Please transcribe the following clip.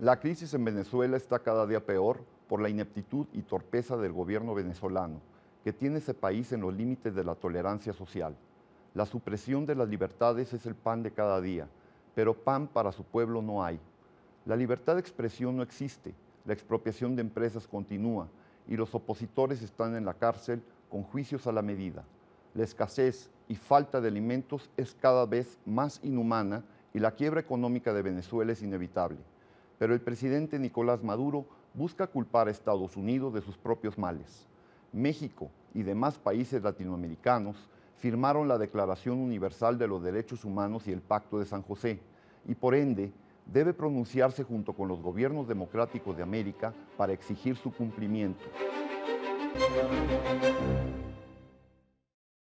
La crisis en Venezuela está cada día peor por la ineptitud y torpeza del gobierno venezolano, que tiene ese país en los límites de la tolerancia social. La supresión de las libertades es el pan de cada día, pero pan para su pueblo no hay. La libertad de expresión no existe, la expropiación de empresas continúa y los opositores están en la cárcel con juicios a la medida. La escasez y falta de alimentos es cada vez más inhumana y la quiebra económica de Venezuela es inevitable, pero el presidente Nicolás Maduro busca culpar a Estados Unidos de sus propios males. México y demás países latinoamericanos firmaron la Declaración Universal de los Derechos Humanos y el Pacto de San José, y por ende debe pronunciarse junto con los gobiernos democráticos de América para exigir su cumplimiento.